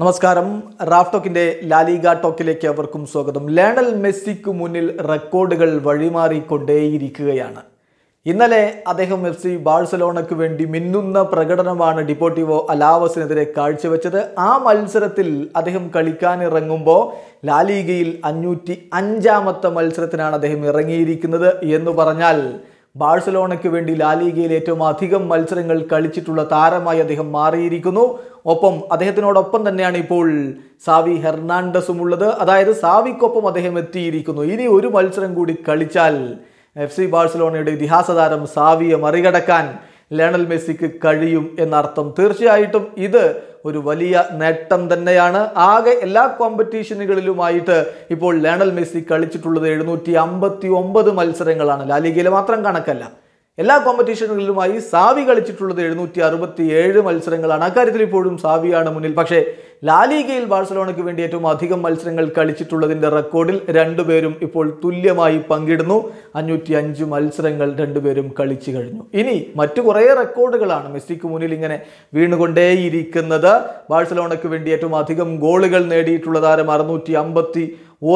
നമസ്കാരം Raf ടോക്കിന്റെ La Liga ടോക്കിലേക്ക് അവർക്കും സ്വാഗതം ലയണൽ മെസ്സിക്ക് മുന്നിൽ റെക്കോർഡുകൾ വഴിമാറിക്കൊണ്ടേയിരിക്കുകയാണ് ഇന്നലെ അദ്ദേഹം എഫ് സി ബാഴ്സലോണയ്ക്ക് വേണ്ടി മിന്നുന്ന പ്രകടനമാണ് ഡിപ്പോട്ടിവോ അലാവസിനെതിരെ കാഴ്ചവെച്ചത് ആ മത്സരത്തിൽ അദ്ദേഹം കളിക്കാനിറങ്ങുമ്പോൾ ലാലീഗയിൽ അഞ്ഞൂറ്റി അഞ്ചാമത്തെ മത്സരത്തിനാണ് അദ്ദേഹം ഇറങ്ങിയിരിക്കുന്നത് എന്ന് പറഞ്ഞാൽ ബാഴ്സലോണയ്ക്ക് വേണ്ടി ലാലീഗയിൽ ഏറ്റവും അധികം മത്സരങ്ങൾ കളിച്ചിട്ടുള്ള താരമായി അദ്ദേഹം മാറിയിരിക്കുന്നു ഒപ്പം അദ്ദേഹത്തിനോടൊപ്പം തന്നെയാണ് ഇപ്പോൾ സാവി ഹെർണാണ്ടസും ഉള്ളത് അതായത് സാവിക്കൊപ്പം അദ്ദേഹം എത്തിയിരിക്കുന്നു ഇനി ഒരു മത്സരം കൂടി കളിച്ചാൽ എഫ് സി ബാഴ്സലോണയുടെ ഇതിഹാസ താരം സാവിയെ മറികടക്കാൻ ലയണൽ മെസ്സിക്ക് കഴിയും എന്നർത്ഥം തീർച്ചയായിട്ടും ഇത് ഒരു വലിയ നേട്ടം തന്നെയാണ് ആകെ എല്ലാ കോമ്പറ്റീഷനുകളിലുമായിട്ട് ഇപ്പോൾ ലയണൽ മെസ്സി കളിച്ചിട്ടുള്ളത് എഴുന്നൂറ്റി അമ്പത്തി ഒമ്പത് മത്സരങ്ങളാണ് ലാലിഗയിൽ മാത്രം കണക്കല്ല എല്ലാ കോമ്പറ്റീഷനുകളിലുമായി സാവി കളിച്ചിട്ടുള്ളത് എഴുന്നൂറ്റി അറുപത്തി ഏഴ് മത്സരങ്ങളാണ് അക്കാര്യത്തിൽ ഇപ്പോഴും സാവിയാണ് മുന്നിൽ പക്ഷേ ലാലിഗയിൽ ബാഴ്സലോണയ്ക്ക് വേണ്ടി ഏറ്റവും അധികം മത്സരങ്ങൾ കളിച്ചിട്ടുള്ളതിൻ്റെ റെക്കോർഡിൽ രണ്ടുപേരും ഇപ്പോൾ തുല്യമായി പങ്കിടുന്നു അഞ്ഞൂറ്റി അഞ്ച് മത്സരങ്ങൾ രണ്ടുപേരും കളിച്ചു കഴിഞ്ഞു ഇനി മറ്റു കുറേ റെക്കോർഡുകളാണ് മെസ്സിക്ക് മുന്നിൽ ഇങ്ങനെ വീണുകൊണ്ടേയിരിക്കുന്നത് ബാഴ്സലോണയ്ക്ക് വേണ്ടി ഏറ്റവും അധികം ഗോളുകൾ നേടിയിട്ടുള്ള താരം അറുന്നൂറ്റി അമ്പത്തി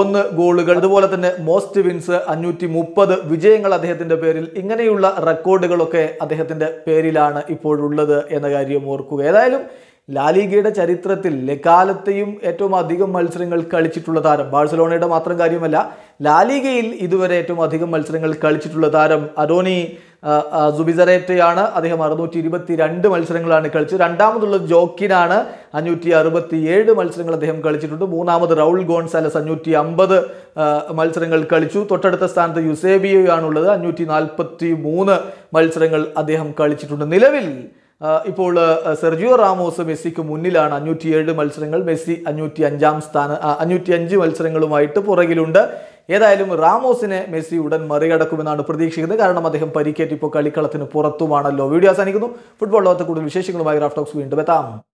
ഒന്ന് ഗോളുകൾ അതുപോലെ തന്നെ മോസ്റ്റ് വിൻസ് അഞ്ഞൂറ്റി മുപ്പത് വിജയങ്ങൾ അദ്ദേഹത്തിൻ്റെ പേരിൽ ഇങ്ങനെയുള്ള റെക്കോർഡുകളൊക്കെ അദ്ദേഹത്തിൻ്റെ പേരിലാണ് ഇപ്പോഴുള്ളത് എന്ന കാര്യം ഓർക്കുക ഏതായാലും ലാലിഗയുടെ ചരിത്രത്തിൽ ലെക്കാലത്തെയും ഏറ്റവും അധികം മത്സരങ്ങൾ കളിച്ചിട്ടുള്ള താരം ബാഴ്സലോണയുടെ മാത്രം കാര്യമല്ല ലാലിഗയിൽ ഇതുവരെ ഏറ്റവും അധികം മത്സരങ്ങൾ കളിച്ചിട്ടുള്ള താരം അഡോണി സുബിസറേറ്റയാണ് അദ്ദേഹം അറുന്നൂറ്റി ഇരുപത്തി രണ്ട് മത്സരങ്ങളാണ് കളിച്ചത് രണ്ടാമതുള്ളത് ജോക്കിനാണ് അഞ്ഞൂറ്റി അറുപത്തി ഏഴ് മത്സരങ്ങൾ അദ്ദേഹം കളിച്ചിട്ടുണ്ട് മൂന്നാമത് റൗൾ ഗോൺസാലസ് അഞ്ഞൂറ്റി അമ്പത് മത്സരങ്ങൾ കളിച്ചു തൊട്ടടുത്ത സ്ഥാനത്ത് ആണുള്ളത് അഞ്ഞൂറ്റി നാൽപ്പത്തി മൂന്ന് മത്സരങ്ങൾ അദ്ദേഹം കളിച്ചിട്ടുണ്ട് നിലവിൽ ഇപ്പോൾ സെർജിയോ റാമോസ് മെസ്സിക്ക് മുന്നിലാണ് ഏഴ് മത്സരങ്ങൾ മെസ്സി അഞ്ഞൂറ്റി അഞ്ചാം സ്ഥാന അഞ്ഞൂറ്റി അഞ്ച് മത്സരങ്ങളുമായിട്ട് പുറകിലുണ്ട് ഏതായാലും റാമോസിനെ മെസ്സി ഉടൻ മറികടക്കുമെന്നാണ് പ്രതീക്ഷിക്കുന്നത് കാരണം അദ്ദേഹം പരിക്കേറ്റ് ഇപ്പോൾ കളിക്കളത്തിന് പുറത്തുമാണല്ലോ വീഡിയോ അവസാനിക്കുന്നു ഫുട്ബോൾ ലോകത്തെ കൂടുതൽ വിശേഷങ്ങളുമായി റാഫ്റ്റോക്സ് വീണ്ടും എത്താം